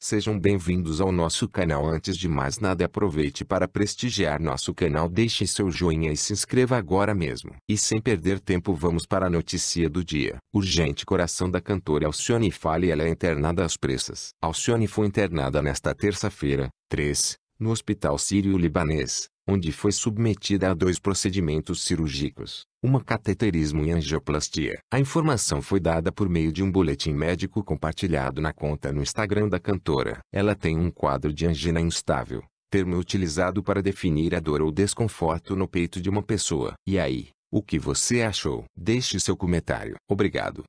Sejam bem-vindos ao nosso canal. Antes de mais nada, aproveite para prestigiar nosso canal, deixe seu joinha e se inscreva agora mesmo. E sem perder tempo, vamos para a notícia do dia. Urgente coração da cantora Alcione Fale, ela é internada às pressas. Alcione foi internada nesta terça-feira, 3, no Hospital Sírio-Libanês, onde foi submetida a dois procedimentos cirúrgicos, uma cateterismo e angioplastia. A informação foi dada por meio de um boletim médico compartilhado na conta no Instagram da cantora. Ela tem um quadro de angina instável, termo utilizado para definir a dor ou desconforto no peito de uma pessoa. E aí, o que você achou? Deixe seu comentário. Obrigado.